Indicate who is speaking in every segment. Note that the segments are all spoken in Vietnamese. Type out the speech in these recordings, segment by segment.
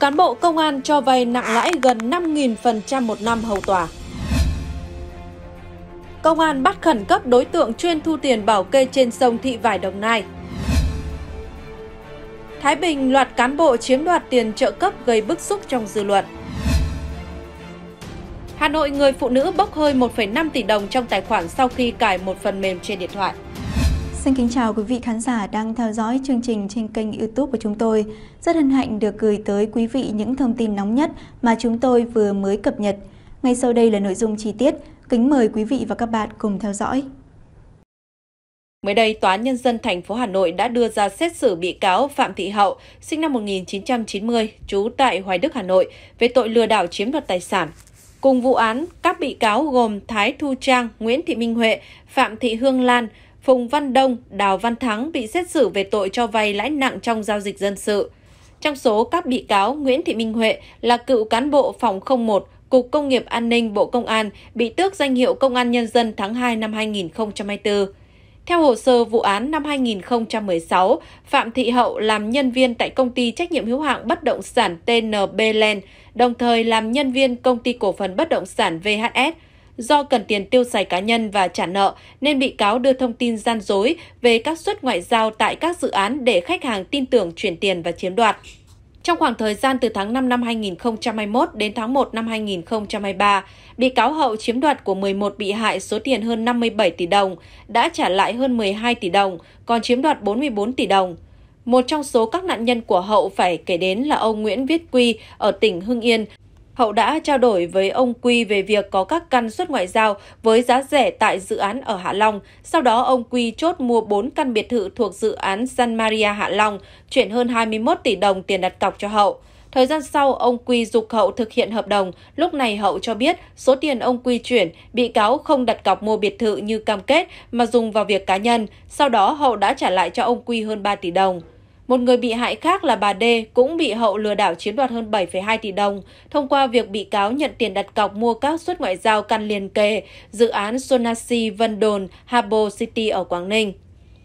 Speaker 1: cán bộ công an cho vay nặng lãi gần 5.000% một năm hầu tòa. Công an bắt khẩn cấp đối tượng chuyên thu tiền bảo kê trên sông Thị Vải Đồng Nai. Thái Bình loạt cán bộ chiếm đoạt tiền trợ cấp gây bức xúc trong dư luận. Hà Nội người phụ nữ bốc hơi 1,5 tỷ đồng trong tài khoản sau khi cài một phần mềm trên điện thoại.
Speaker 2: Xin kính chào quý vị khán giả đang theo dõi chương trình trên kênh youtube của chúng tôi. Rất hân hạnh được gửi tới quý vị những thông tin nóng nhất mà chúng tôi vừa mới cập nhật. Ngay sau đây là nội dung chi tiết. Kính mời quý vị và các bạn cùng theo dõi.
Speaker 1: Mới đây, Tòa án Nhân dân thành phố Hà Nội đã đưa ra xét xử bị cáo Phạm Thị Hậu, sinh năm 1990, trú tại Hoài Đức, Hà Nội, về tội lừa đảo chiếm đoạt tài sản. Cùng vụ án, các bị cáo gồm Thái Thu Trang, Nguyễn Thị Minh Huệ, Phạm Thị Hương Lan, Phùng Văn Đông, Đào Văn Thắng bị xét xử về tội cho vay lãi nặng trong giao dịch dân sự. Trong số các bị cáo, Nguyễn Thị Minh Huệ là cựu cán bộ phòng 01 Cục Công nghiệp An ninh Bộ Công an bị tước danh hiệu Công an Nhân dân tháng 2 năm 2024. Theo hồ sơ vụ án năm 2016, Phạm Thị Hậu làm nhân viên tại công ty trách nhiệm hữu hạn bất động sản TNB Land, đồng thời làm nhân viên công ty cổ phần bất động sản VHS – Do cần tiền tiêu xài cá nhân và trả nợ nên bị cáo đưa thông tin gian dối về các suất ngoại giao tại các dự án để khách hàng tin tưởng chuyển tiền và chiếm đoạt. Trong khoảng thời gian từ tháng 5 năm 2021 đến tháng 1 năm 2023, bị cáo Hậu chiếm đoạt của 11 bị hại số tiền hơn 57 tỷ đồng, đã trả lại hơn 12 tỷ đồng, còn chiếm đoạt 44 tỷ đồng. Một trong số các nạn nhân của Hậu phải kể đến là ông Nguyễn Viết Quy ở tỉnh Hưng Yên, Hậu đã trao đổi với ông Quy về việc có các căn xuất ngoại giao với giá rẻ tại dự án ở Hạ Long. Sau đó, ông Quy chốt mua 4 căn biệt thự thuộc dự án San Maria Hạ Long, chuyển hơn 21 tỷ đồng tiền đặt cọc cho Hậu. Thời gian sau, ông Quy dục Hậu thực hiện hợp đồng. Lúc này Hậu cho biết số tiền ông Quy chuyển, bị cáo không đặt cọc mua biệt thự như cam kết mà dùng vào việc cá nhân. Sau đó Hậu đã trả lại cho ông Quy hơn 3 tỷ đồng. Một người bị hại khác là bà D cũng bị hậu lừa đảo chiếm đoạt hơn 7,2 tỷ đồng thông qua việc bị cáo nhận tiền đặt cọc mua các suất ngoại giao căn liền kề dự án Sonasi Vân Đồn Harbor City ở Quảng Ninh.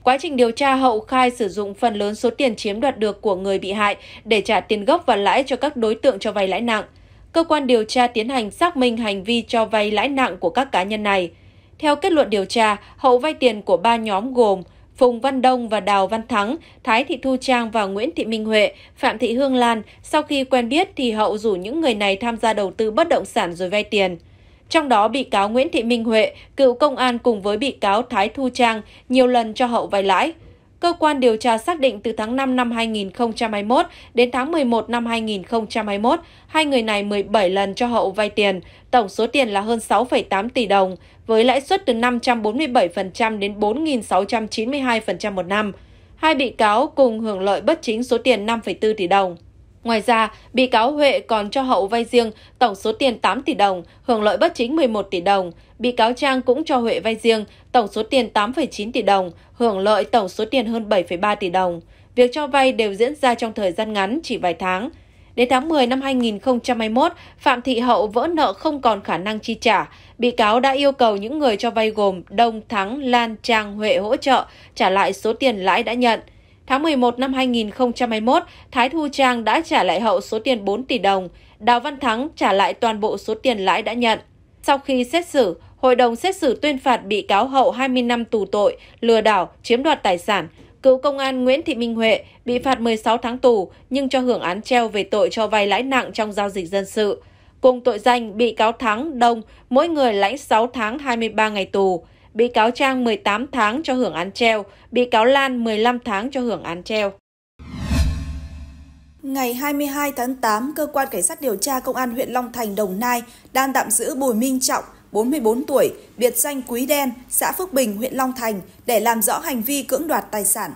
Speaker 1: Quá trình điều tra hậu khai sử dụng phần lớn số tiền chiếm đoạt được của người bị hại để trả tiền gốc và lãi cho các đối tượng cho vay lãi nặng. Cơ quan điều tra tiến hành xác minh hành vi cho vay lãi nặng của các cá nhân này. Theo kết luận điều tra, hậu vay tiền của ba nhóm gồm Phùng Văn Đông và Đào Văn Thắng, Thái Thị Thu Trang và Nguyễn Thị Minh Huệ, Phạm Thị Hương Lan, sau khi quen biết thì Hậu rủ những người này tham gia đầu tư bất động sản rồi vay tiền. Trong đó bị cáo Nguyễn Thị Minh Huệ, cựu công an cùng với bị cáo Thái Thu Trang nhiều lần cho Hậu vay lãi. Cơ quan điều tra xác định từ tháng 5 năm 2021 đến tháng 11 năm 2021, hai người này 17 lần cho Hậu vay tiền, tổng số tiền là hơn 6,8 tỷ đồng, với lãi suất từ 547% đến 4.692% một năm. Hai bị cáo cùng hưởng lợi bất chính số tiền 5,4 tỷ đồng. Ngoài ra, bị cáo Huệ còn cho Hậu vay riêng tổng số tiền 8 tỷ đồng, hưởng lợi bất chính 11 tỷ đồng. Bị cáo Trang cũng cho Huệ vay riêng tổng số tiền 8,9 tỷ đồng, hưởng lợi tổng số tiền hơn 7,3 tỷ đồng. Việc cho vay đều diễn ra trong thời gian ngắn, chỉ vài tháng. Đến tháng 10 năm 2021, Phạm Thị Hậu vỡ nợ không còn khả năng chi trả. Bị cáo đã yêu cầu những người cho vay gồm Đông, Thắng, Lan, Trang, Huệ hỗ trợ trả lại số tiền lãi đã nhận. Tháng 11 năm 2021, Thái Thu Trang đã trả lại hậu số tiền 4 tỷ đồng, Đào Văn Thắng trả lại toàn bộ số tiền lãi đã nhận. Sau khi xét xử, hội đồng xét xử tuyên phạt bị cáo hậu 20 năm tù tội lừa đảo, chiếm đoạt tài sản. Cựu công an Nguyễn Thị Minh Huệ bị phạt 16 tháng tù nhưng cho hưởng án treo về tội cho vay lãi nặng trong giao dịch dân sự. Cùng tội danh bị cáo Thắng, Đông, mỗi người lãnh 6 tháng 23 ngày tù bị cáo Trang 18 tháng cho hưởng án treo, bị cáo Lan 15 tháng cho hưởng án treo.
Speaker 2: Ngày 22 tháng 8, cơ quan cảnh sát điều tra công an huyện Long Thành, Đồng Nai đang tạm giữ Bùi Minh Trọng, 44 tuổi, biệt danh Quý Đen, xã Phước Bình, huyện Long Thành để làm rõ hành vi cưỡng đoạt tài sản.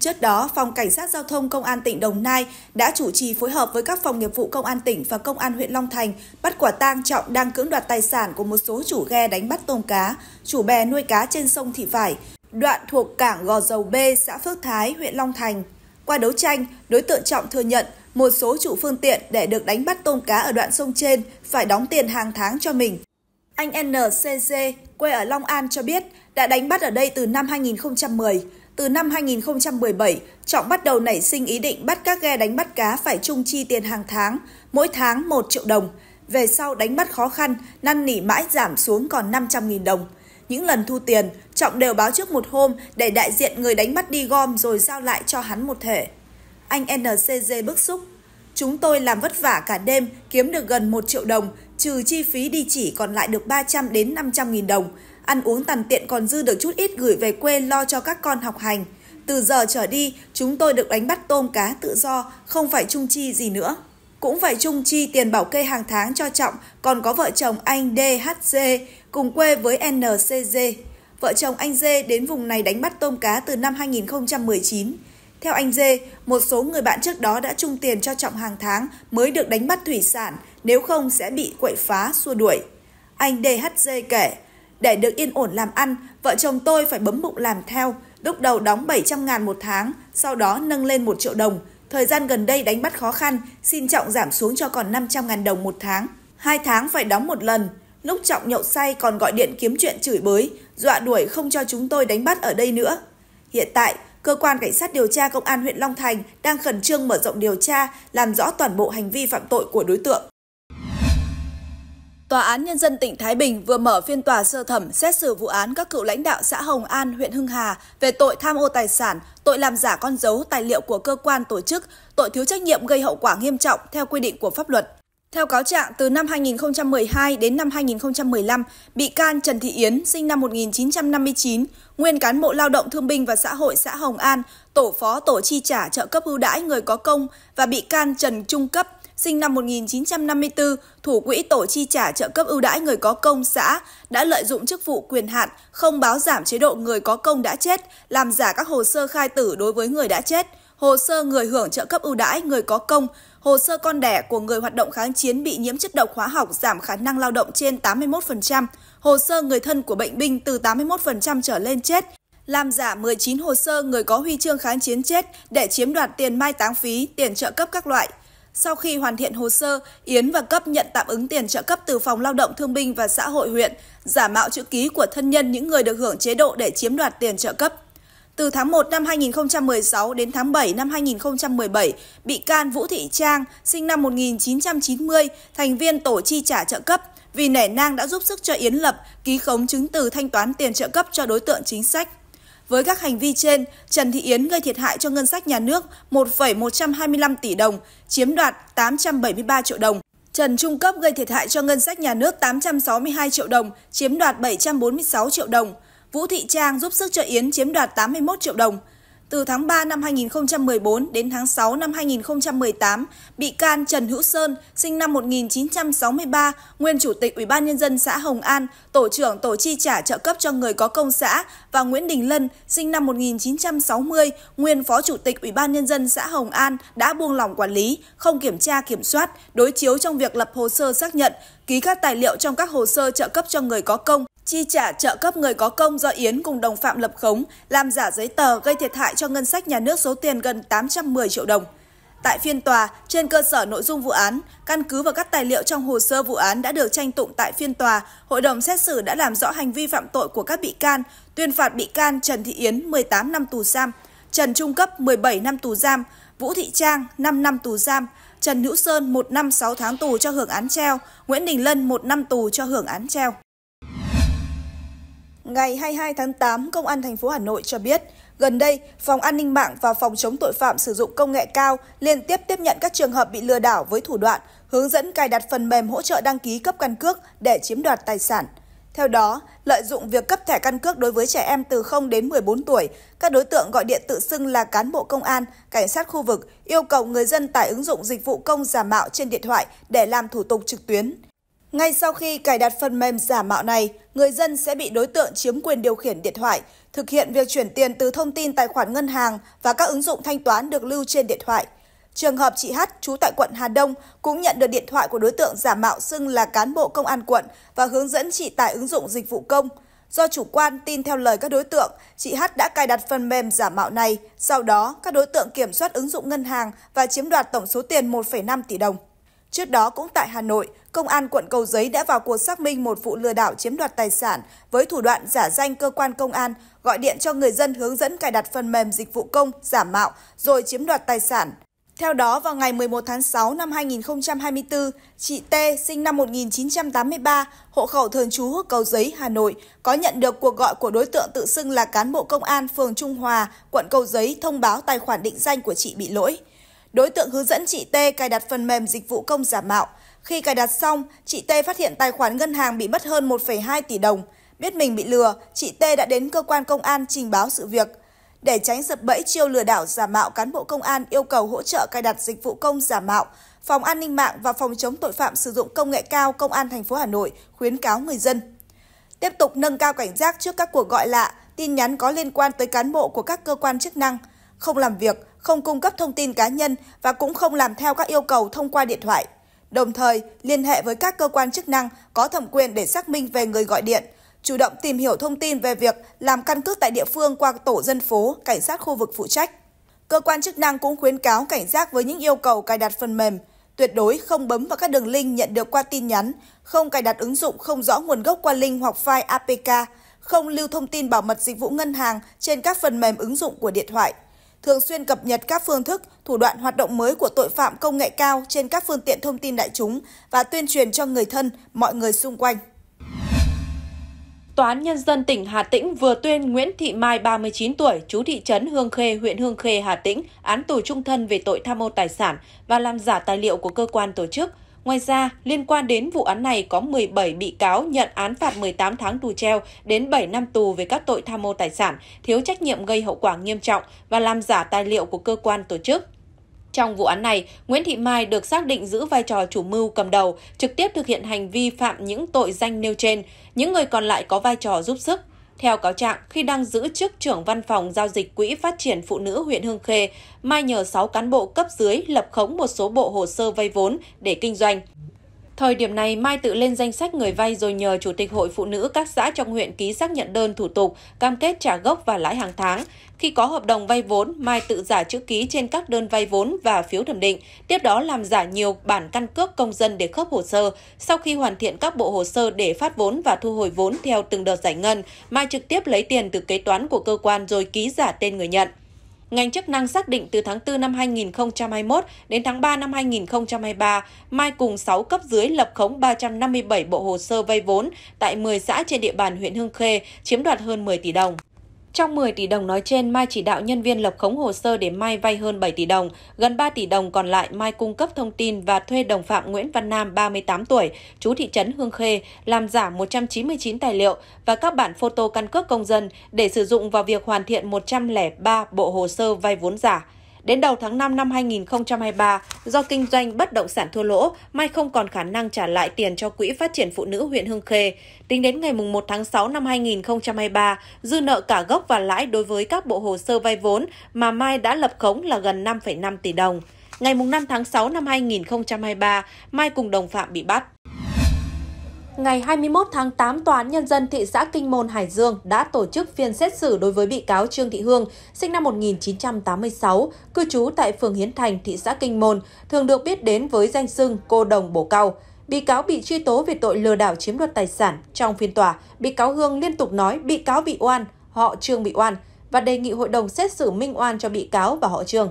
Speaker 2: Trước đó, Phòng Cảnh sát Giao thông Công an tỉnh Đồng Nai đã chủ trì phối hợp với các phòng nghiệp vụ Công an tỉnh và Công an huyện Long Thành bắt quả tang Trọng đang cưỡng đoạt tài sản của một số chủ ghe đánh bắt tôm cá, chủ bè nuôi cá trên sông Thị Vải, đoạn thuộc cảng Gò Dầu B, xã Phước Thái, huyện Long Thành. Qua đấu tranh, đối tượng Trọng thừa nhận một số chủ phương tiện để được đánh bắt tôm cá ở đoạn sông trên phải đóng tiền hàng tháng cho mình. Anh NCG, quê ở Long An cho biết đã đánh bắt ở đây từ năm 2010. Từ năm 2017, Trọng bắt đầu nảy sinh ý định bắt các ghe đánh bắt cá phải chung chi tiền hàng tháng, mỗi tháng 1 triệu đồng. Về sau đánh bắt khó khăn, năn nỉ mãi giảm xuống còn 500.000 đồng. Những lần thu tiền, Trọng đều báo trước một hôm để đại diện người đánh bắt đi gom rồi giao lại cho hắn một thể. Anh NCG bức xúc. Chúng tôi làm vất vả cả đêm, kiếm được gần 1 triệu đồng, trừ chi phí đi chỉ còn lại được 300 đến 500 nghìn đồng ăn uống tàn tiện còn dư được chút ít gửi về quê lo cho các con học hành. Từ giờ trở đi, chúng tôi được đánh bắt tôm cá tự do, không phải chung chi gì nữa. Cũng phải chung chi tiền bảo kê hàng tháng cho Trọng, còn có vợ chồng anh DHC cùng quê với NCG. Vợ chồng anh Dê đến vùng này đánh bắt tôm cá từ năm 2019. Theo anh Dê, một số người bạn trước đó đã chung tiền cho Trọng hàng tháng mới được đánh bắt thủy sản, nếu không sẽ bị quậy phá, xua đuổi. Anh DHC kể, để được yên ổn làm ăn, vợ chồng tôi phải bấm bụng làm theo, lúc đầu đóng 700 ngàn một tháng, sau đó nâng lên 1 triệu đồng. Thời gian gần đây đánh bắt khó khăn, xin Trọng giảm xuống cho còn 500 ngàn đồng một tháng. Hai tháng phải đóng một lần. Lúc Trọng nhậu say còn gọi điện kiếm chuyện chửi bới, dọa đuổi không cho chúng tôi đánh bắt ở đây nữa. Hiện tại, cơ quan cảnh sát điều tra công an huyện Long Thành đang khẩn trương mở rộng điều tra, làm rõ toàn bộ hành vi phạm tội của đối tượng. Tòa án Nhân dân tỉnh Thái Bình vừa mở phiên tòa sơ thẩm xét xử vụ án các cựu lãnh đạo xã Hồng An, huyện Hưng Hà về tội tham ô tài sản, tội làm giả con dấu tài liệu của cơ quan tổ chức, tội thiếu trách nhiệm gây hậu quả nghiêm trọng theo quy định của pháp luật. Theo cáo trạng, từ năm 2012 đến năm 2015, bị can Trần Thị Yến, sinh năm 1959, nguyên cán bộ lao động thương binh và xã hội xã Hồng An, tổ phó tổ chi trả trợ cấp ưu đãi người có công và bị can Trần Trung Cấp, sinh năm 1954, thủ quỹ tổ chi trả trợ cấp ưu đãi người có công xã, đã lợi dụng chức vụ quyền hạn, không báo giảm chế độ người có công đã chết, làm giả các hồ sơ khai tử đối với người đã chết, hồ sơ người hưởng trợ cấp ưu đãi người có công, hồ sơ con đẻ của người hoạt động kháng chiến bị nhiễm chất độc hóa học giảm khả năng lao động trên 81%, hồ sơ người thân của bệnh binh từ 81% trở lên chết, làm giả 19 hồ sơ người có huy chương kháng chiến chết để chiếm đoạt tiền mai táng phí, tiền trợ cấp các loại. Sau khi hoàn thiện hồ sơ, Yến và Cấp nhận tạm ứng tiền trợ cấp từ Phòng Lao động Thương binh và Xã hội huyện, giả mạo chữ ký của thân nhân những người được hưởng chế độ để chiếm đoạt tiền trợ cấp. Từ tháng 1 năm 2016 đến tháng 7 năm 2017, bị can Vũ Thị Trang, sinh năm 1990, thành viên tổ chi trả trợ cấp, vì nể nang đã giúp sức cho Yến Lập ký khống chứng từ thanh toán tiền trợ cấp cho đối tượng chính sách. Với các hành vi trên, Trần Thị Yến gây thiệt hại cho ngân sách nhà nước 1,125 tỷ đồng, chiếm đoạt 873 triệu đồng. Trần Trung Cấp gây thiệt hại cho ngân sách nhà nước 862 triệu đồng, chiếm đoạt 746 triệu đồng. Vũ Thị Trang giúp sức cho Yến chiếm đoạt 81 triệu đồng. Từ tháng 3 năm 2014 đến tháng 6 năm 2018, bị can Trần Hữu Sơn, sinh năm 1963, nguyên chủ tịch Ủy ban nhân dân xã Hồng An, tổ trưởng tổ chi trả trợ cấp cho người có công xã và Nguyễn Đình Lân, sinh năm 1960, nguyên phó chủ tịch Ủy ban nhân dân xã Hồng An đã buông lỏng quản lý, không kiểm tra kiểm soát, đối chiếu trong việc lập hồ sơ xác nhận, ký các tài liệu trong các hồ sơ trợ cấp cho người có công chi trả trợ cấp người có công do Yến cùng đồng phạm lập khống, làm giả giấy tờ gây thiệt hại cho ngân sách nhà nước số tiền gần 810 triệu đồng. Tại phiên tòa, trên cơ sở nội dung vụ án, căn cứ vào các tài liệu trong hồ sơ vụ án đã được tranh tụng tại phiên tòa, hội đồng xét xử đã làm rõ hành vi phạm tội của các bị can, tuyên phạt bị can Trần Thị Yến 18 năm tù giam, Trần Trung Cấp 17 năm tù giam, Vũ Thị Trang 5 năm tù giam, Trần Hữu Sơn 1 năm 6 tháng tù cho hưởng án treo, Nguyễn Đình Lân 1 năm tù cho hưởng án treo. Ngày 22 tháng 8, Công an thành phố Hà Nội cho biết, gần đây, Phòng An ninh mạng và Phòng chống tội phạm sử dụng công nghệ cao liên tiếp tiếp nhận các trường hợp bị lừa đảo với thủ đoạn hướng dẫn cài đặt phần mềm hỗ trợ đăng ký cấp căn cước để chiếm đoạt tài sản. Theo đó, lợi dụng việc cấp thẻ căn cước đối với trẻ em từ 0 đến 14 tuổi, các đối tượng gọi điện tự xưng là cán bộ công an, cảnh sát khu vực, yêu cầu người dân tải ứng dụng dịch vụ công giả mạo trên điện thoại để làm thủ tục trực tuyến. Ngay sau khi cài đặt phần mềm giả mạo này, người dân sẽ bị đối tượng chiếm quyền điều khiển điện thoại, thực hiện việc chuyển tiền từ thông tin tài khoản ngân hàng và các ứng dụng thanh toán được lưu trên điện thoại. Trường hợp chị H. trú tại quận Hà Đông cũng nhận được điện thoại của đối tượng giả mạo xưng là cán bộ công an quận và hướng dẫn chị tải ứng dụng dịch vụ công. Do chủ quan tin theo lời các đối tượng, chị H. đã cài đặt phần mềm giả mạo này. Sau đó, các đối tượng kiểm soát ứng dụng ngân hàng và chiếm đoạt tổng số tiền 1,5 tỷ đồng. Trước đó cũng tại Hà Nội, Công an quận Cầu Giấy đã vào cuộc xác minh một vụ lừa đảo chiếm đoạt tài sản với thủ đoạn giả danh cơ quan công an, gọi điện cho người dân hướng dẫn cài đặt phần mềm dịch vụ công giả mạo rồi chiếm đoạt tài sản. Theo đó, vào ngày 11 tháng 6 năm 2024, chị T, sinh năm 1983, hộ khẩu thường trú Cầu Giấy, Hà Nội, có nhận được cuộc gọi của đối tượng tự xưng là cán bộ công an phường Trung Hòa, quận Cầu Giấy thông báo tài khoản định danh của chị bị lỗi. Đối tượng hướng dẫn chị T cài đặt phần mềm dịch vụ công giả mạo. Khi cài đặt xong, chị T phát hiện tài khoản ngân hàng bị mất hơn 1,2 tỷ đồng. Biết mình bị lừa, chị T đã đến cơ quan công an trình báo sự việc. Để tránh sập bẫy chiêu lừa đảo giả mạo cán bộ công an yêu cầu hỗ trợ cài đặt dịch vụ công giả mạo, Phòng An ninh mạng và Phòng chống tội phạm sử dụng công nghệ cao Công an thành phố Hà Nội khuyến cáo người dân tiếp tục nâng cao cảnh giác trước các cuộc gọi lạ, tin nhắn có liên quan tới cán bộ của các cơ quan chức năng, không làm việc, không cung cấp thông tin cá nhân và cũng không làm theo các yêu cầu thông qua điện thoại đồng thời liên hệ với các cơ quan chức năng có thẩm quyền để xác minh về người gọi điện, chủ động tìm hiểu thông tin về việc làm căn cước tại địa phương qua tổ dân phố, cảnh sát khu vực phụ trách. Cơ quan chức năng cũng khuyến cáo cảnh giác với những yêu cầu cài đặt phần mềm, tuyệt đối không bấm vào các đường link nhận được qua tin nhắn, không cài đặt ứng dụng không rõ nguồn gốc qua link hoặc file APK, không lưu thông tin bảo mật dịch vụ ngân hàng trên các phần mềm ứng dụng của điện thoại thường xuyên cập nhật các phương thức, thủ đoạn hoạt động mới của tội phạm công nghệ cao trên các phương tiện thông tin đại chúng và tuyên truyền cho người thân, mọi người xung quanh. Tòa án Nhân dân tỉnh Hà Tĩnh vừa tuyên Nguyễn Thị Mai 39 tuổi, chú thị trấn Hương Khê,
Speaker 1: huyện Hương Khê, Hà Tĩnh, án tù trung thân về tội tham mô tài sản và làm giả tài liệu của cơ quan tổ chức. Ngoài ra, liên quan đến vụ án này có 17 bị cáo nhận án phạt 18 tháng tù treo đến 7 năm tù về các tội tham mô tài sản, thiếu trách nhiệm gây hậu quả nghiêm trọng và làm giả tài liệu của cơ quan tổ chức. Trong vụ án này, Nguyễn Thị Mai được xác định giữ vai trò chủ mưu cầm đầu, trực tiếp thực hiện hành vi phạm những tội danh nêu trên. Những người còn lại có vai trò giúp sức, theo cáo trạng, khi đang giữ chức trưởng văn phòng giao dịch Quỹ Phát triển Phụ nữ huyện Hương Khê, Mai nhờ 6 cán bộ cấp dưới lập khống một số bộ hồ sơ vay vốn để kinh doanh. Thời điểm này, Mai tự lên danh sách người vay rồi nhờ Chủ tịch Hội Phụ Nữ các xã trong huyện ký xác nhận đơn thủ tục, cam kết trả gốc và lãi hàng tháng. Khi có hợp đồng vay vốn, Mai tự giả chữ ký trên các đơn vay vốn và phiếu thẩm định, tiếp đó làm giả nhiều bản căn cước công dân để khớp hồ sơ. Sau khi hoàn thiện các bộ hồ sơ để phát vốn và thu hồi vốn theo từng đợt giải ngân, Mai trực tiếp lấy tiền từ kế toán của cơ quan rồi ký giả tên người nhận ngành chức năng xác định từ tháng 4 năm 2021 đến tháng 3 năm 2023, Mai cùng 6 cấp dưới lập khống 357 bộ hồ sơ vay vốn tại 10 xã trên địa bàn huyện Hưng Khê, chiếm đoạt hơn 10 tỷ đồng. Trong 10 tỷ đồng nói trên, Mai chỉ đạo nhân viên lập khống hồ sơ để Mai vay hơn 7 tỷ đồng. Gần 3 tỷ đồng còn lại, Mai cung cấp thông tin và thuê đồng phạm Nguyễn Văn Nam, 38 tuổi, chú thị trấn Hương Khê, làm giả 199 tài liệu và các bản photo căn cước công dân để sử dụng vào việc hoàn thiện 103 bộ hồ sơ vay vốn giả. Đến đầu tháng 5 năm 2023, do kinh doanh bất động sản thua lỗ, Mai không còn khả năng trả lại tiền cho Quỹ Phát triển Phụ nữ huyện Hương Khê. Tính đến ngày 1 tháng 6 năm 2023, dư nợ cả gốc và lãi đối với các bộ hồ sơ vay vốn mà Mai đã lập khống là gần 5,5 tỷ đồng. Ngày 5 tháng 6 năm 2023, Mai cùng đồng phạm bị bắt ngày 21 tháng 8, Tòa án Nhân dân thị xã Kinh Môn, Hải Dương đã tổ chức phiên xét xử đối với bị cáo Trương Thị Hương, sinh năm 1986, cư trú tại phường Hiến Thành, thị xã Kinh Môn, thường được biết đến với danh xưng cô đồng bổ cao. Bị cáo bị truy tố về tội lừa đảo chiếm đoạt tài sản. Trong phiên tòa, bị cáo Hương liên tục nói bị cáo bị oan, họ Trương bị oan và đề nghị hội đồng xét xử minh oan cho bị cáo và họ Trương.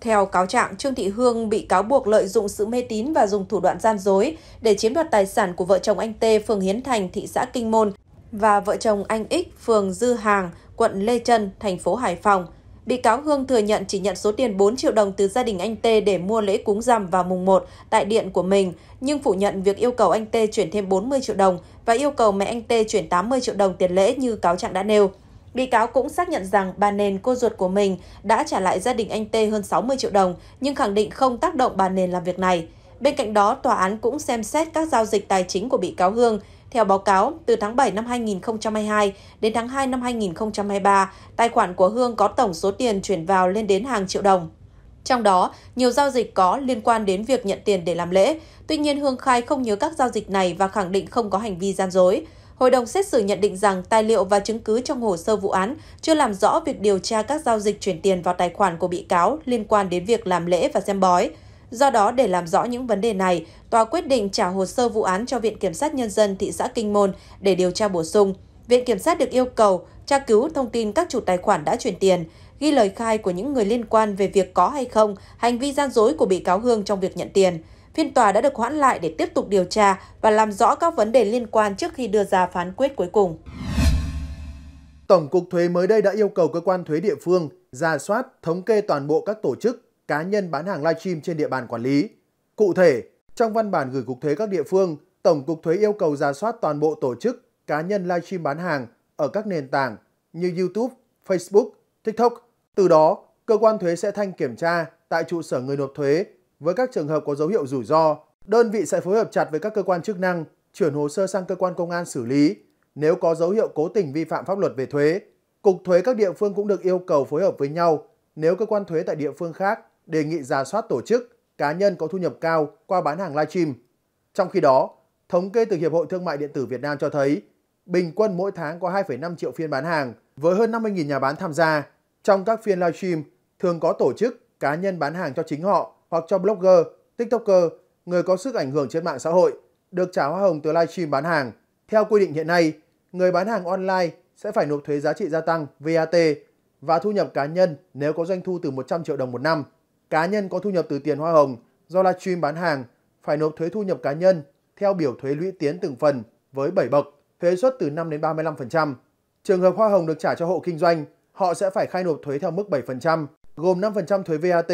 Speaker 1: Theo cáo trạng, Trương Thị Hương bị cáo buộc lợi dụng sự mê tín và dùng thủ đoạn gian dối để chiếm đoạt tài sản của vợ chồng anh T, phường Hiến Thành, thị xã Kinh Môn và vợ chồng anh X, phường Dư Hàng, quận Lê Trân, thành phố Hải Phòng. Bị cáo Hương thừa nhận chỉ nhận số tiền 4 triệu đồng từ gia đình anh T để mua lễ cúng rằm vào mùng 1 tại điện của mình, nhưng phủ nhận việc yêu cầu anh T chuyển thêm 40 triệu đồng và yêu cầu mẹ anh T chuyển 80 triệu đồng tiền lễ như cáo trạng đã nêu. Bị cáo cũng xác nhận rằng bà Nền, cô ruột của mình, đã trả lại gia đình anh Tê hơn 60 triệu đồng, nhưng khẳng định không tác động bà Nền làm việc này. Bên cạnh đó, tòa án cũng xem xét các giao dịch tài chính của bị cáo Hương. Theo báo cáo, từ tháng 7 năm 2022 đến tháng 2 năm 2023, tài khoản của Hương có tổng số tiền chuyển vào lên đến hàng triệu đồng. Trong đó, nhiều giao dịch có liên quan đến việc nhận tiền để làm lễ. Tuy nhiên, Hương khai không nhớ các giao dịch này và khẳng định không có hành vi gian dối. Hội đồng xét xử nhận định rằng tài liệu và chứng cứ trong hồ sơ vụ án chưa làm rõ việc điều tra các giao dịch chuyển tiền vào tài khoản của bị cáo liên quan đến việc làm lễ và xem bói. Do đó, để làm rõ những vấn đề này, tòa quyết định trả hồ sơ vụ án cho Viện Kiểm sát Nhân dân thị xã Kinh Môn để điều tra bổ sung. Viện Kiểm sát được yêu cầu tra cứu thông tin các chủ tài khoản đã chuyển tiền, ghi lời khai của những người liên quan về việc có hay không hành vi gian dối của bị cáo Hương trong việc nhận tiền. Phiên tòa đã được hoãn lại để tiếp tục điều tra và làm rõ các vấn đề liên quan trước khi đưa ra phán quyết cuối cùng.
Speaker 3: Tổng cục thuế mới đây đã yêu cầu cơ quan thuế địa phương ra soát, thống kê toàn bộ các tổ chức, cá nhân bán hàng livestream trên địa bàn quản lý. Cụ thể, trong văn bản gửi cục thuế các địa phương, Tổng cục thuế yêu cầu ra soát toàn bộ tổ chức, cá nhân livestream bán hàng ở các nền tảng như YouTube, Facebook, TikTok. Từ đó, cơ quan thuế sẽ thanh kiểm tra tại trụ sở người nộp thuế với các trường hợp có dấu hiệu rủi ro, đơn vị sẽ phối hợp chặt với các cơ quan chức năng, chuyển hồ sơ sang cơ quan công an xử lý nếu có dấu hiệu cố tình vi phạm pháp luật về thuế. Cục thuế các địa phương cũng được yêu cầu phối hợp với nhau nếu cơ quan thuế tại địa phương khác đề nghị giả soát tổ chức, cá nhân có thu nhập cao qua bán hàng livestream. Trong khi đó, thống kê từ Hiệp hội Thương mại Điện tử Việt Nam cho thấy, bình quân mỗi tháng có 2,5 triệu phiên bán hàng với hơn 50.000 nhà bán tham gia. Trong các phiên livestream, thường có tổ chức, cá nhân bán hàng cho chính họ hoặc cho blogger, tiktoker, người có sức ảnh hưởng trên mạng xã hội được trả hoa hồng từ livestream bán hàng. Theo quy định hiện nay, người bán hàng online sẽ phải nộp thuế giá trị gia tăng VAT và thu nhập cá nhân nếu có doanh thu từ 100 triệu đồng một năm. Cá nhân có thu nhập từ tiền hoa hồng do livestream bán hàng phải nộp thuế thu nhập cá nhân theo biểu thuế lũy tiến từng phần với 7 bậc, thuế suất từ 5 đến 35%. Trường hợp hoa hồng được trả cho hộ kinh doanh, họ sẽ phải khai nộp thuế theo mức 7%, gồm 5% thuế VAT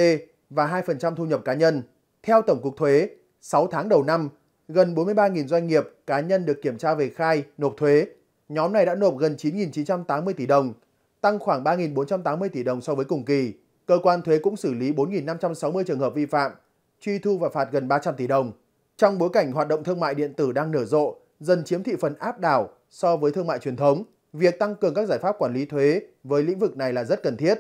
Speaker 3: và 2% thu nhập cá nhân. Theo Tổng cục Thuế, 6 tháng đầu năm, gần 43.000 doanh nghiệp cá nhân được kiểm tra về khai, nộp thuế. Nhóm này đã nộp gần 9.980 tỷ đồng, tăng khoảng 3.480 tỷ đồng so với cùng kỳ. Cơ quan thuế cũng xử lý 4.560 trường hợp vi phạm, truy thu và phạt gần 300 tỷ đồng. Trong bối cảnh hoạt động thương mại điện tử đang nở rộ, dần chiếm thị phần áp đảo so với thương mại truyền thống, việc tăng cường các giải pháp quản lý thuế với lĩnh vực này là rất cần thiết,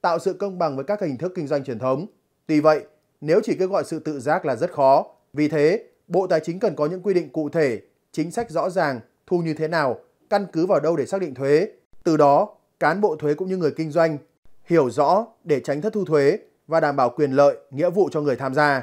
Speaker 3: tạo sự công bằng với các hình thức kinh doanh truyền thống. Tuy vậy, nếu chỉ kêu gọi sự tự giác là rất khó. Vì thế, Bộ Tài chính cần có những quy định cụ thể, chính sách rõ ràng, thu như thế nào, căn cứ vào đâu để xác định thuế. Từ đó, cán bộ thuế cũng như người kinh doanh hiểu rõ để tránh thất thu thuế và đảm bảo quyền lợi, nghĩa vụ cho người tham gia.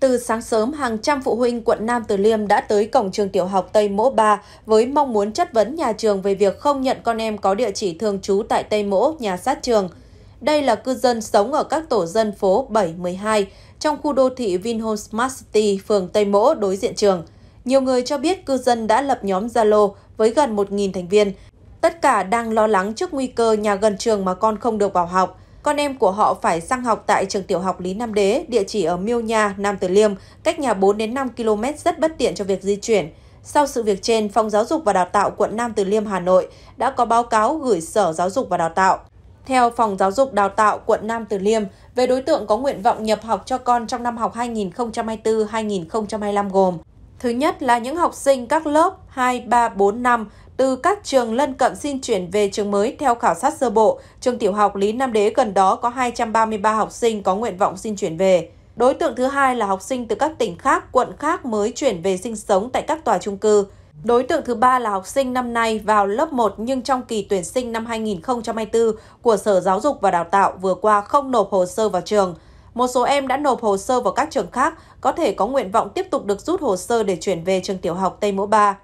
Speaker 1: Từ sáng sớm, hàng trăm phụ huynh quận Nam Từ Liêm đã tới cổng trường tiểu học Tây Mỗ 3 với mong muốn chất vấn nhà trường về việc không nhận con em có địa chỉ thường trú tại Tây Mỗ, nhà sát trường – đây là cư dân sống ở các tổ dân phố 712 trong khu đô thị Vinhome Smart City, phường Tây Mỗ, đối diện trường. Nhiều người cho biết cư dân đã lập nhóm Zalo với gần 1.000 thành viên. Tất cả đang lo lắng trước nguy cơ nhà gần trường mà con không được vào học. Con em của họ phải sang học tại trường tiểu học Lý Nam Đế, địa chỉ ở Miêu Nha, Nam Từ Liêm, cách nhà 4 đến 5 km rất bất tiện cho việc di chuyển. Sau sự việc trên, Phòng Giáo dục và Đào tạo quận Nam Từ Liêm Hà Nội đã có báo cáo gửi Sở Giáo dục và Đào tạo. Theo Phòng Giáo dục Đào tạo quận Nam Từ Liêm, về đối tượng có nguyện vọng nhập học cho con trong năm học 2024-2025 gồm Thứ nhất là những học sinh các lớp 2, 3, 4, 5 từ các trường lân cận xin chuyển về trường mới theo khảo sát sơ bộ. Trường tiểu học Lý Nam Đế gần đó có 233 học sinh có nguyện vọng xin chuyển về. Đối tượng thứ hai là học sinh từ các tỉnh khác, quận khác mới chuyển về sinh sống tại các tòa trung cư. Đối tượng thứ ba là học sinh năm nay vào lớp 1 nhưng trong kỳ tuyển sinh năm 2024 của Sở Giáo dục và Đào tạo vừa qua không nộp hồ sơ vào trường. Một số em đã nộp hồ sơ vào các trường khác, có thể có nguyện vọng tiếp tục được rút hồ sơ để chuyển về trường tiểu học Tây Mỗ Ba.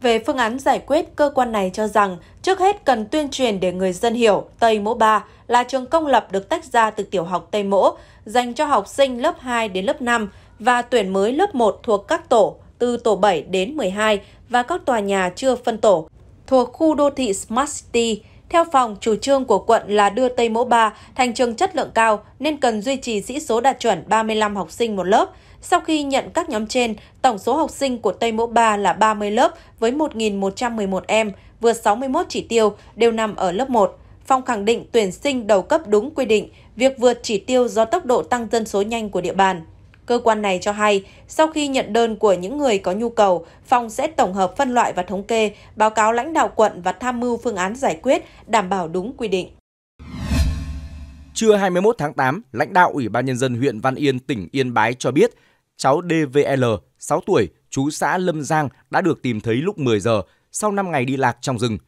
Speaker 1: Về phương án giải quyết, cơ quan này cho rằng trước hết cần tuyên truyền để người dân hiểu Tây Mỗ Ba là trường công lập được tách ra từ tiểu học Tây Mỗ, dành cho học sinh lớp 2 đến lớp 5 và tuyển mới lớp 1 thuộc các tổ từ tổ 7 đến 12 và các tòa nhà chưa phân tổ thuộc khu đô thị Smart City. Theo phòng, chủ trương của quận là đưa Tây Mỗ Ba thành trường chất lượng cao nên cần duy trì sĩ số đạt chuẩn 35 học sinh một lớp. Sau khi nhận các nhóm trên, tổng số học sinh của Tây Mỗ Ba là 30 lớp với 1.111 em, vượt 61 chỉ tiêu, đều nằm ở lớp 1. Phòng khẳng định tuyển sinh đầu cấp đúng quy định, việc vượt chỉ tiêu do tốc độ tăng dân số nhanh của địa bàn. Cơ quan này cho hay, sau khi nhận đơn của những người có nhu cầu, phòng sẽ tổng hợp phân loại và thống kê, báo cáo lãnh đạo quận và tham mưu phương án giải quyết, đảm bảo đúng quy định.
Speaker 4: Trưa 21 tháng 8, lãnh đạo Ủy ban Nhân dân huyện Văn Yên, tỉnh Yên Bái cho biết, cháu DVL, 6 tuổi, chú xã Lâm Giang đã được tìm thấy lúc 10 giờ, sau 5 ngày đi lạc trong rừng.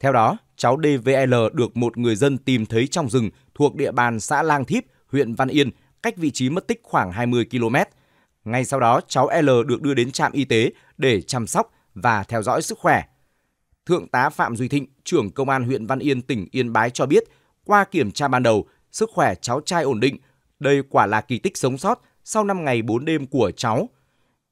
Speaker 4: Theo đó, cháu DVL được một người dân tìm thấy trong rừng thuộc địa bàn xã Lang Thíp, huyện Văn Yên cách vị trí mất tích khoảng 20 km. Ngay sau đó, cháu L được đưa đến trạm y tế để chăm sóc và theo dõi sức khỏe. Thượng tá Phạm Duy Thịnh, trưởng công an huyện Văn Yên, tỉnh Yên Bái cho biết, qua kiểm tra ban đầu, sức khỏe cháu trai ổn định. Đây quả là kỳ tích sống sót sau 5 ngày 4 đêm của cháu.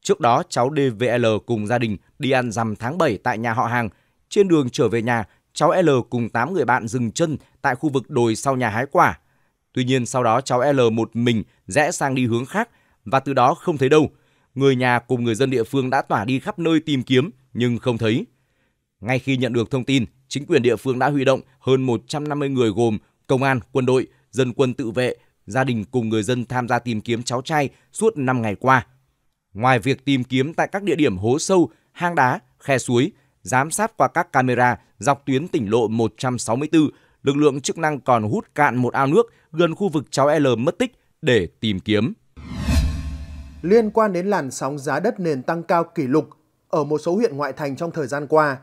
Speaker 4: Trước đó, cháu DVL cùng gia đình đi ăn rằm tháng 7 tại nhà họ hàng. Trên đường trở về nhà, cháu L cùng 8 người bạn dừng chân tại khu vực đồi sau nhà hái quả. Tuy nhiên sau đó cháu L một mình rẽ sang đi hướng khác và từ đó không thấy đâu. Người nhà cùng người dân địa phương đã tỏa đi khắp nơi tìm kiếm nhưng không thấy. Ngay khi nhận được thông tin, chính quyền địa phương đã huy động hơn 150 người gồm công an, quân đội, dân quân tự vệ, gia đình cùng người dân tham gia tìm kiếm cháu trai suốt 5 ngày qua. Ngoài việc tìm kiếm tại các địa điểm hố sâu, hang đá, khe suối, giám sát qua các camera dọc tuyến tỉnh lộ 164 lực lượng chức năng còn hút
Speaker 3: cạn một ao nước gần khu vực cháu L mất tích để tìm kiếm. Liên quan đến làn sóng giá đất nền tăng cao kỷ lục ở một số huyện ngoại thành trong thời gian qua,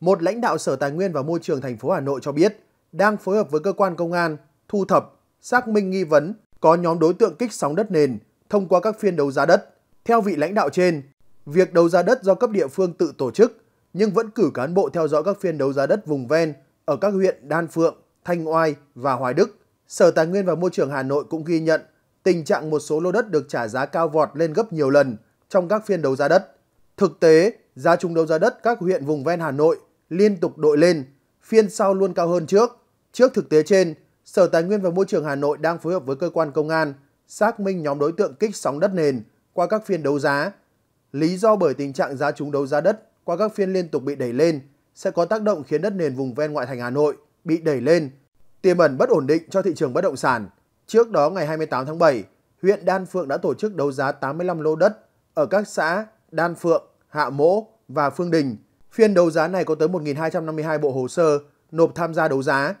Speaker 3: một lãnh đạo Sở Tài nguyên và Môi trường thành phố Hà Nội cho biết đang phối hợp với cơ quan công an thu thập, xác minh nghi vấn có nhóm đối tượng kích sóng đất nền thông qua các phiên đấu giá đất. Theo vị lãnh đạo trên, việc đấu giá đất do cấp địa phương tự tổ chức nhưng vẫn cử cán bộ theo dõi các phiên đấu giá đất vùng ven ở các huyện Đan Phượng, Thanh Oai và Hoài Đức. Sở Tài nguyên và Môi trường Hà Nội cũng ghi nhận tình trạng một số lô đất được trả giá cao vọt lên gấp nhiều lần trong các phiên đấu giá đất. Thực tế, giá trúng đấu giá đất các huyện vùng ven Hà Nội liên tục đội lên, phiên sau luôn cao hơn trước. Trước thực tế trên, Sở Tài nguyên và Môi trường Hà Nội đang phối hợp với cơ quan công an xác minh nhóm đối tượng kích sóng đất nền qua các phiên đấu giá. Lý do bởi tình trạng giá trúng đấu giá đất qua các phiên liên tục bị đẩy lên sẽ có tác động khiến đất nền vùng ven ngoại thành Hà Nội bị đẩy lên, tiềm ẩn bất ổn định cho thị trường bất động sản. Trước đó ngày 28 tháng 7, huyện Đan Phượng đã tổ chức đấu giá 85 lô đất ở các xã Đan Phượng, Hạ Mỗ và Phương Đình. Phiên đấu giá này có tới 1.252 bộ hồ sơ nộp tham gia đấu giá.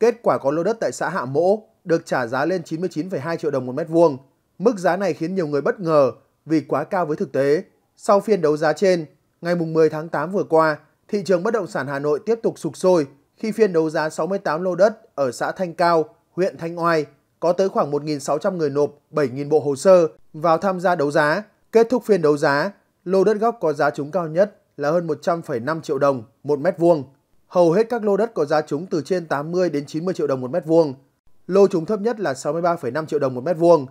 Speaker 3: Kết quả có lô đất tại xã Hạ Mỗ được trả giá lên 99,2 triệu đồng một mét vuông. Mức giá này khiến nhiều người bất ngờ vì quá cao với thực tế. Sau phiên đấu giá trên, ngày 10 tháng 8 vừa qua, thị trường bất động sản Hà Nội tiếp tục sụp sôi khi phiên đấu giá 68 lô đất ở xã Thanh Cao, huyện Thanh Oai có tới khoảng 1.600 người nộp 7.000 bộ hồ sơ vào tham gia đấu giá. Kết thúc phiên đấu giá, lô đất góc có giá trúng cao nhất là hơn 100,5 triệu đồng một mét vuông. Hầu hết các lô đất có giá trúng từ trên 80 đến 90 triệu đồng một mét vuông. Lô trúng thấp nhất là 63,5 triệu đồng một mét vuông.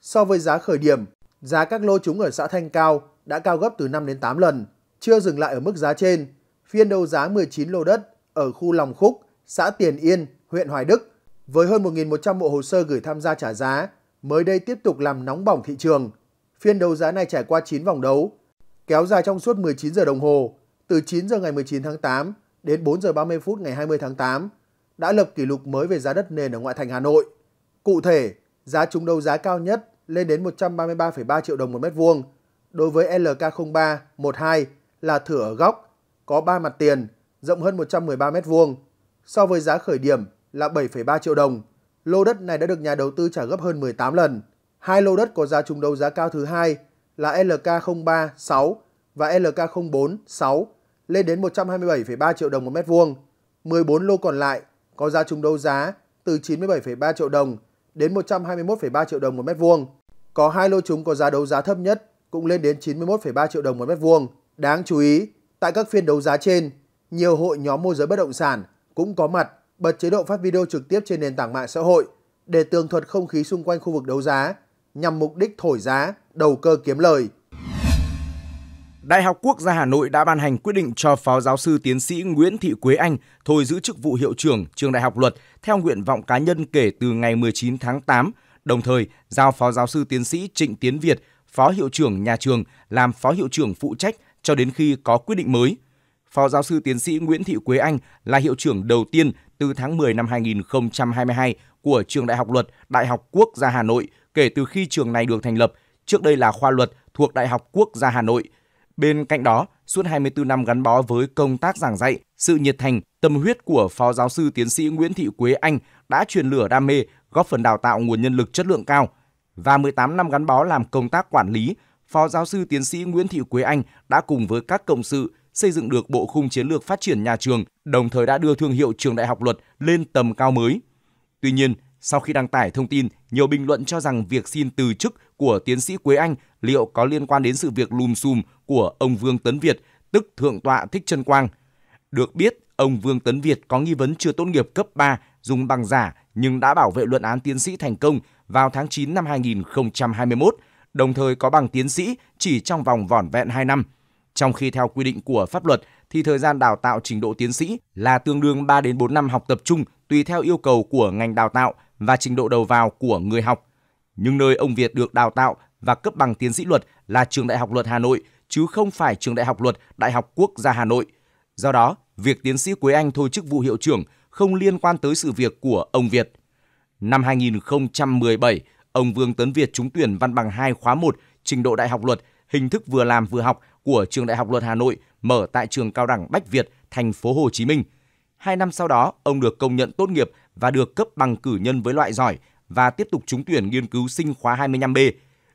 Speaker 3: So với giá khởi điểm, giá các lô trúng ở xã Thanh Cao đã cao gấp từ 5 đến 8 lần. Chưa dừng lại ở mức giá trên, phiên đấu giá 19 lô đất ở khu Lòng Khúc, xã Tiền Yên, huyện Hoài Đức với hơn 1.100 bộ hồ sơ gửi tham gia trả giá mới đây tiếp tục làm nóng bỏng thị trường. Phiên đấu giá này trải qua 9 vòng đấu, kéo dài trong suốt 19 giờ đồng hồ, từ 9 giờ ngày 19 tháng 8 đến 4 giờ 30 phút ngày 20 tháng 8, đã lập kỷ lục mới về giá đất nền ở ngoại thành Hà Nội. Cụ thể, giá trúng đấu giá cao nhất lên đến 133,3 triệu đồng một mét vuông đối với LK0312 là thửa ở góc, có 3 mặt tiền rộng hơn 113 m2 so với giá khởi điểm là 7,3 triệu đồng. Lô đất này đã được nhà đầu tư trả gấp hơn 18 lần. Hai lô đất có giá trúng đấu giá cao thứ hai là LK036 và LK046 lên đến 127,3 triệu đồng một mét vuông. 14 lô còn lại có giá trúng đấu giá từ 97,3 triệu đồng đến 121,3 triệu đồng một mét vuông. Có hai lô trúng có giá đấu giá thấp nhất cũng lên đến 91,3 triệu đồng một mét vuông. Đáng chú ý, tại các phiên đấu giá trên, nhiều hội nhóm môi giới bất động sản cũng có mặt bật chế độ phát video trực tiếp trên nền tảng mạng xã hội để tường thuật không khí xung quanh khu vực đấu giá nhằm mục đích thổi giá, đầu cơ kiếm lời. Đại học Quốc gia Hà Nội đã ban hành quyết định cho Phó giáo sư
Speaker 4: tiến sĩ Nguyễn Thị Quế Anh thôi giữ chức vụ hiệu trưởng trường Đại học Luật theo nguyện vọng cá nhân kể từ ngày 19 tháng 8, đồng thời giao Phó giáo sư tiến sĩ Trịnh Tiến Việt, Phó hiệu trưởng nhà trường làm Phó hiệu trưởng phụ trách cho đến khi có quyết định mới. Phó giáo sư tiến sĩ Nguyễn Thị Quế Anh là hiệu trưởng đầu tiên từ tháng 10 năm 2022 của Trường Đại học Luật Đại học Quốc gia Hà Nội kể từ khi trường này được thành lập, trước đây là khoa luật thuộc Đại học Quốc gia Hà Nội. Bên cạnh đó, suốt 24 năm gắn bó với công tác giảng dạy, sự nhiệt thành, tâm huyết của Phó giáo sư tiến sĩ Nguyễn Thị Quế Anh đã truyền lửa đam mê, góp phần đào tạo nguồn nhân lực chất lượng cao. Và 18 năm gắn bó làm công tác quản lý, Phó giáo sư tiến sĩ Nguyễn Thị Quế Anh đã cùng với các cộng sự xây dựng được bộ khung chiến lược phát triển nhà trường, đồng thời đã đưa thương hiệu trường đại học luật lên tầm cao mới. Tuy nhiên, sau khi đăng tải thông tin, nhiều bình luận cho rằng việc xin từ chức của tiến sĩ Quế Anh liệu có liên quan đến sự việc lùm xùm của ông Vương Tấn Việt, tức Thượng tọa Thích Trân Quang. Được biết, ông Vương Tấn Việt có nghi vấn chưa tốt nghiệp cấp 3, dùng bằng giả nhưng đã bảo vệ luận án tiến sĩ thành công vào tháng 9 năm 2021, đồng thời có bằng tiến sĩ chỉ trong vòng vỏn vẹn 2 năm – trong khi theo quy định của pháp luật thì thời gian đào tạo trình độ tiến sĩ là tương đương 3 đến 4 năm học tập trung tùy theo yêu cầu của ngành đào tạo và trình độ đầu vào của người học. Nhưng nơi ông Việt được đào tạo và cấp bằng tiến sĩ luật là Trường Đại học Luật Hà Nội chứ không phải Trường Đại học Luật Đại học Quốc gia Hà Nội. Do đó, việc tiến sĩ Quế Anh thôi chức vụ hiệu trưởng không liên quan tới sự việc của ông Việt. Năm 2017, ông Vương Tấn Việt trúng tuyển văn bằng 2 khóa 1 trình độ đại học luật, hình thức vừa làm vừa học của Trường Đại học Luật Hà Nội mở tại trường Cao đẳng Bách Việt, thành phố Hồ Chí Minh. Hai năm sau đó, ông được công nhận tốt nghiệp và được cấp bằng cử nhân với loại giỏi và tiếp tục trúng tuyển nghiên cứu sinh khóa 25B.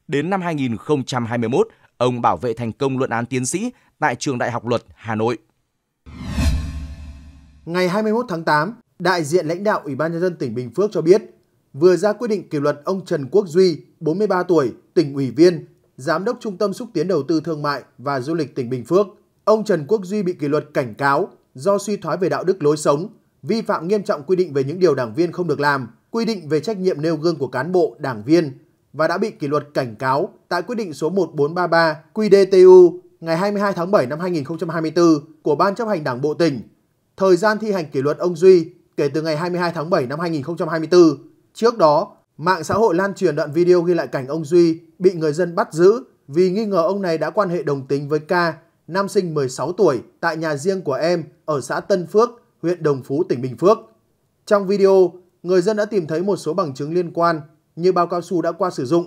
Speaker 4: Đến năm 2021, ông bảo vệ thành công luận án tiến sĩ tại Trường Đại học Luật Hà Nội.
Speaker 3: Ngày 21 tháng 8, đại diện lãnh đạo Ủy ban nhân dân tỉnh Bình Phước cho biết, vừa ra quyết định kỷ luật ông Trần Quốc Duy, 43 tuổi, tỉnh ủy viên, Giám đốc Trung tâm Xúc tiến Đầu tư Thương mại và Du lịch tỉnh Bình Phước, ông Trần Quốc Duy bị kỷ luật cảnh cáo do suy thoái về đạo đức lối sống, vi phạm nghiêm trọng quy định về những điều đảng viên không được làm, quy định về trách nhiệm nêu gương của cán bộ, đảng viên và đã bị kỷ luật cảnh cáo tại quyết định số 1433 QĐTU ngày 22 tháng 7 năm 2024 của Ban chấp hành Đảng Bộ tỉnh. Thời gian thi hành kỷ luật ông Duy kể từ ngày 22 tháng 7 năm 2024. Trước đó, Mạng xã hội lan truyền đoạn video ghi lại cảnh ông Duy bị người dân bắt giữ vì nghi ngờ ông này đã quan hệ đồng tính với K, nam sinh 16 tuổi, tại nhà riêng của em ở xã Tân Phước, huyện Đồng Phú, tỉnh Bình Phước. Trong video, người dân đã tìm thấy một số bằng chứng liên quan như bao cao su đã qua sử dụng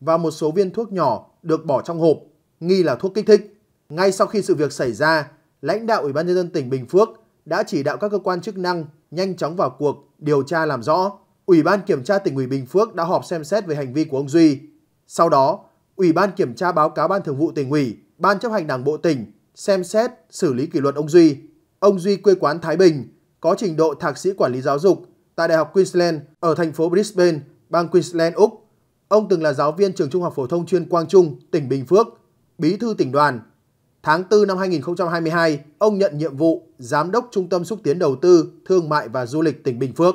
Speaker 3: và một số viên thuốc nhỏ được bỏ trong hộp, nghi là thuốc kích thích. Ngay sau khi sự việc xảy ra, lãnh đạo Ủy ban Nhân dân tỉnh Bình Phước đã chỉ đạo các cơ quan chức năng nhanh chóng vào cuộc điều tra làm rõ. Ủy ban kiểm tra tỉnh ủy Bình Phước đã họp xem xét về hành vi của ông Duy. Sau đó, Ủy ban kiểm tra báo cáo Ban Thường vụ tỉnh ủy, Ban chấp hành Đảng bộ tỉnh xem xét xử lý kỷ luật ông Duy. Ông Duy quê quán Thái Bình, có trình độ thạc sĩ quản lý giáo dục tại Đại học Queensland ở thành phố Brisbane, bang Queensland, Úc. Ông từng là giáo viên trường trung học phổ thông chuyên Quang Trung, tỉnh Bình Phước, bí thư tỉnh đoàn. Tháng 4 năm 2022, ông nhận nhiệm vụ Giám đốc Trung tâm Xúc tiến Đầu tư, Thương mại và Du lịch tỉnh Bình Phước.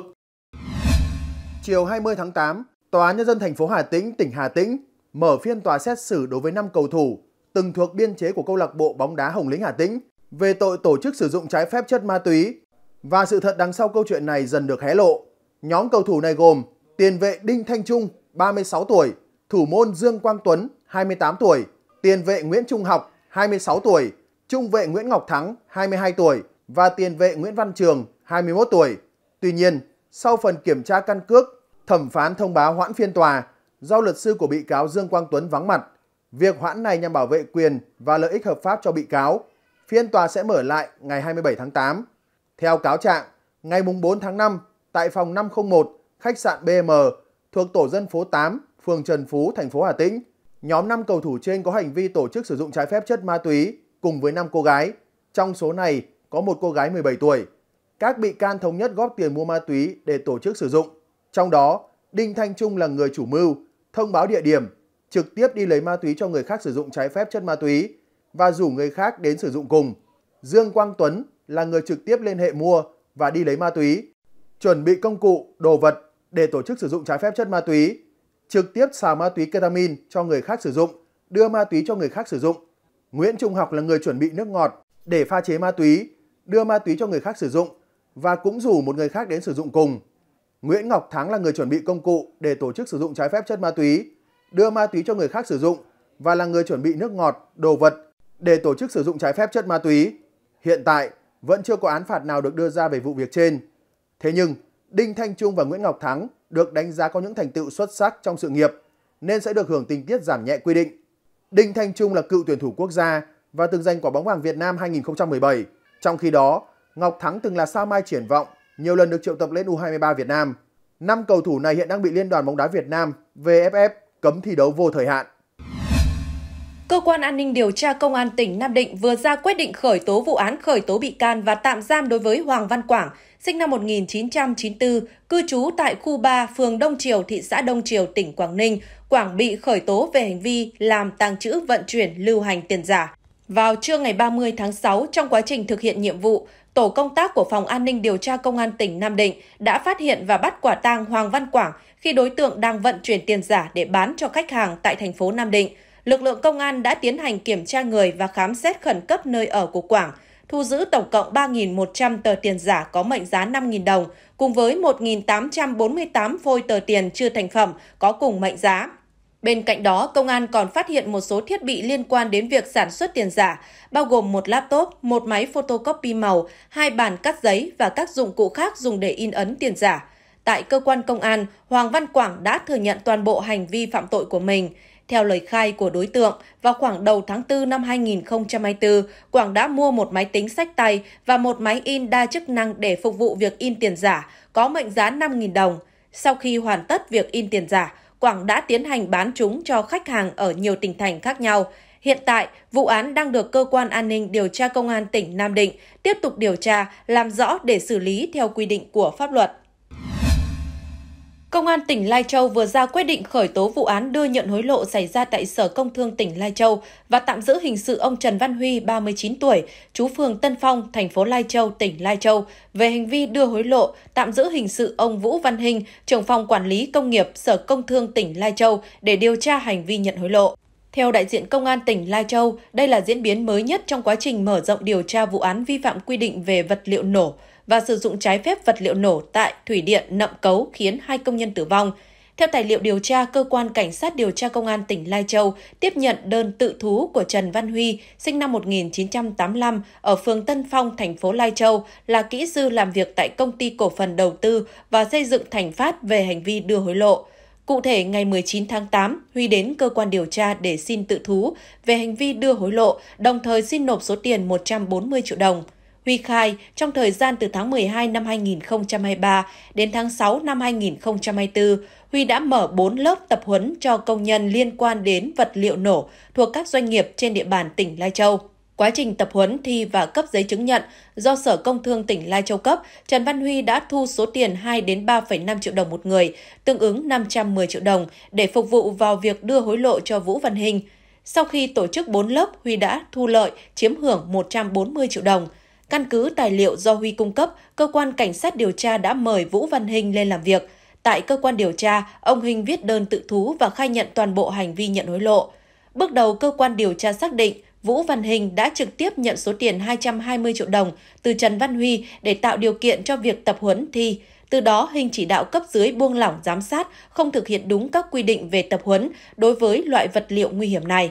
Speaker 3: Chiều 20 tháng 8, Tòa án Nhân dân thành phố Hà Tĩnh, tỉnh Hà Tĩnh mở phiên tòa xét xử đối với 5 cầu thủ từng thuộc biên chế của câu lạc bộ bóng đá Hồng Lĩnh Hà Tĩnh về tội tổ chức sử dụng trái phép chất ma túy. Và sự thật đằng sau câu chuyện này dần được hé lộ. Nhóm cầu thủ này gồm tiền vệ Đinh Thanh Trung, 36 tuổi, thủ môn Dương Quang Tuấn, 28 tuổi, tiền vệ Nguyễn Trung Học, 26 tuổi, trung vệ Nguyễn Ngọc Thắng, 22 tuổi và tiền vệ Nguyễn Văn Trường, 21 tuổi. Tuy nhiên, sau phần kiểm tra căn cước, thẩm phán thông báo hoãn phiên tòa do luật sư của bị cáo Dương Quang Tuấn vắng mặt. Việc hoãn này nhằm bảo vệ quyền và lợi ích hợp pháp cho bị cáo. Phiên tòa sẽ mở lại ngày 27 tháng 8. Theo cáo trạng, ngày 4 tháng 5 tại phòng 501 khách sạn BM thuộc tổ dân phố 8, phường Trần Phú, thành phố Hà Tĩnh, nhóm 5 cầu thủ trên có hành vi tổ chức sử dụng trái phép chất ma túy cùng với 5 cô gái. Trong số này có một cô gái 17 tuổi các bị can thống nhất góp tiền mua ma túy để tổ chức sử dụng. Trong đó, Đinh Thanh Trung là người chủ mưu, thông báo địa điểm, trực tiếp đi lấy ma túy cho người khác sử dụng trái phép chất ma túy và rủ người khác đến sử dụng cùng. Dương Quang Tuấn là người trực tiếp liên hệ mua và đi lấy ma túy, chuẩn bị công cụ, đồ vật để tổ chức sử dụng trái phép chất ma túy, trực tiếp xào ma túy ketamin cho người khác sử dụng, đưa ma túy cho người khác sử dụng. Nguyễn Trung Học là người chuẩn bị nước ngọt để pha chế ma túy, đưa ma túy cho người khác sử dụng và cũng rủ một người khác đến sử dụng cùng. Nguyễn Ngọc Thắng là người chuẩn bị công cụ để tổ chức sử dụng trái phép chất ma túy, đưa ma túy cho người khác sử dụng và là người chuẩn bị nước ngọt, đồ vật để tổ chức sử dụng trái phép chất ma túy. Hiện tại vẫn chưa có án phạt nào được đưa ra về vụ việc trên. Thế nhưng, Đinh Thanh Trung và Nguyễn Ngọc Thắng được đánh giá có những thành tựu xuất sắc trong sự nghiệp nên sẽ được hưởng tình tiết giảm nhẹ quy định. Đinh Thanh Trung là cựu tuyển thủ quốc gia và từng giành quả bóng vàng Việt Nam 2017. Trong khi đó, Ngọc Thắng từng là sao mai triển vọng, nhiều lần được triệu tập lên U23 Việt Nam. Năm cầu thủ này hiện đang bị Liên đoàn bóng đá Việt Nam VFF cấm thi đấu vô thời hạn.
Speaker 1: Cơ quan an ninh điều tra Công an tỉnh Nam Định vừa ra quyết định khởi tố vụ án khởi tố bị can và tạm giam đối với Hoàng Văn Quảng, sinh năm 1994, cư trú tại khu 3, phường Đông Triều, thị xã Đông Triều, tỉnh Quảng Ninh. Quảng bị khởi tố về hành vi làm tàng trữ vận chuyển lưu hành tiền giả. Vào trưa ngày 30 tháng 6, trong quá trình thực hiện nhiệm vụ, tổ công tác của Phòng An ninh điều tra Công an tỉnh Nam Định đã phát hiện và bắt quả tang Hoàng Văn Quảng khi đối tượng đang vận chuyển tiền giả để bán cho khách hàng tại thành phố Nam Định. Lực lượng công an đã tiến hành kiểm tra người và khám xét khẩn cấp nơi ở của Quảng, thu giữ tổng cộng 3.100 tờ tiền giả có mệnh giá 5.000 đồng, cùng với 1.848 phôi tờ tiền chưa thành phẩm có cùng mệnh giá. Bên cạnh đó, công an còn phát hiện một số thiết bị liên quan đến việc sản xuất tiền giả, bao gồm một laptop, một máy photocopy màu, hai bàn cắt giấy và các dụng cụ khác dùng để in ấn tiền giả. Tại cơ quan công an, Hoàng Văn Quảng đã thừa nhận toàn bộ hành vi phạm tội của mình. Theo lời khai của đối tượng, vào khoảng đầu tháng 4 năm 2024, Quảng đã mua một máy tính sách tay và một máy in đa chức năng để phục vụ việc in tiền giả, có mệnh giá 5.000 đồng. Sau khi hoàn tất việc in tiền giả, Quảng đã tiến hành bán chúng cho khách hàng ở nhiều tỉnh thành khác nhau. Hiện tại, vụ án đang được Cơ quan An ninh Điều tra Công an tỉnh Nam Định tiếp tục điều tra, làm rõ để xử lý theo quy định của pháp luật. Công an tỉnh Lai Châu vừa ra quyết định khởi tố vụ án đưa nhận hối lộ xảy ra tại Sở Công Thương tỉnh Lai Châu và tạm giữ hình sự ông Trần Văn Huy, 39 tuổi, chú phường Tân Phong, thành phố Lai Châu, tỉnh Lai Châu, về hành vi đưa hối lộ, tạm giữ hình sự ông Vũ Văn Hình, trưởng phòng quản lý công nghiệp Sở Công Thương tỉnh Lai Châu để điều tra hành vi nhận hối lộ. Theo đại diện Công an tỉnh Lai Châu, đây là diễn biến mới nhất trong quá trình mở rộng điều tra vụ án vi phạm quy định về vật liệu nổ, và sử dụng trái phép vật liệu nổ tại thủy điện Nậm Cấu khiến hai công nhân tử vong. Theo tài liệu điều tra, cơ quan cảnh sát điều tra công an tỉnh Lai Châu tiếp nhận đơn tự thú của Trần Văn Huy, sinh năm 1985 ở phường Tân Phong, thành phố Lai Châu, là kỹ sư làm việc tại công ty cổ phần đầu tư và xây dựng Thành Phát về hành vi đưa hối lộ. Cụ thể, ngày 19 tháng 8, Huy đến cơ quan điều tra để xin tự thú về hành vi đưa hối lộ, đồng thời xin nộp số tiền 140 triệu đồng. Huy khai trong thời gian từ tháng 12 năm 2023 đến tháng 6 năm 2024, Huy đã mở 4 lớp tập huấn cho công nhân liên quan đến vật liệu nổ thuộc các doanh nghiệp trên địa bàn tỉnh Lai Châu. Quá trình tập huấn thi và cấp giấy chứng nhận do Sở Công Thương tỉnh Lai Châu cấp, Trần Văn Huy đã thu số tiền 2 đến 3,5 triệu đồng một người, tương ứng 510 triệu đồng để phục vụ vào việc đưa hối lộ cho Vũ Văn Hình. Sau khi tổ chức 4 lớp, Huy đã thu lợi chiếm hưởng 140 triệu đồng. Căn cứ tài liệu do Huy cung cấp, cơ quan cảnh sát điều tra đã mời Vũ Văn Hình lên làm việc. Tại cơ quan điều tra, ông Hình viết đơn tự thú và khai nhận toàn bộ hành vi nhận hối lộ. Bước đầu, cơ quan điều tra xác định Vũ Văn Hình đã trực tiếp nhận số tiền 220 triệu đồng từ Trần Văn Huy để tạo điều kiện cho việc tập huấn thi. Từ đó, Hình chỉ đạo cấp dưới buông lỏng giám sát, không thực hiện đúng các quy định về tập huấn đối với loại vật liệu nguy hiểm này.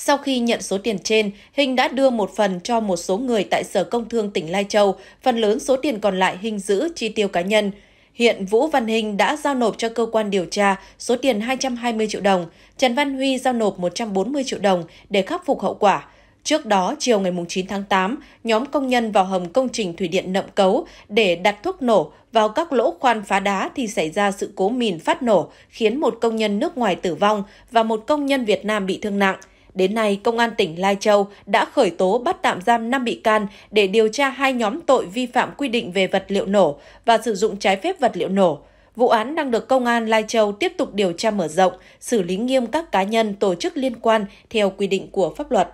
Speaker 1: Sau khi nhận số tiền trên, Hình đã đưa một phần cho một số người tại Sở Công Thương tỉnh Lai Châu, phần lớn số tiền còn lại Hình giữ chi tiêu cá nhân. Hiện Vũ Văn Hình đã giao nộp cho cơ quan điều tra số tiền 220 triệu đồng, Trần Văn Huy giao nộp 140 triệu đồng để khắc phục hậu quả. Trước đó, chiều ngày 9 tháng 8, nhóm công nhân vào hầm công trình thủy điện Nậm Cấu để đặt thuốc nổ vào các lỗ khoan phá đá thì xảy ra sự cố mìn phát nổ, khiến một công nhân nước ngoài tử vong và một công nhân Việt Nam bị thương nặng. Đến nay, Công an tỉnh Lai Châu đã khởi tố bắt tạm giam 5 bị can để điều tra hai nhóm tội vi phạm quy định về vật liệu nổ và sử dụng trái phép vật liệu nổ. Vụ án đang được Công an Lai Châu tiếp tục điều tra mở rộng, xử lý nghiêm các cá nhân tổ chức liên quan theo quy
Speaker 2: định của pháp luật.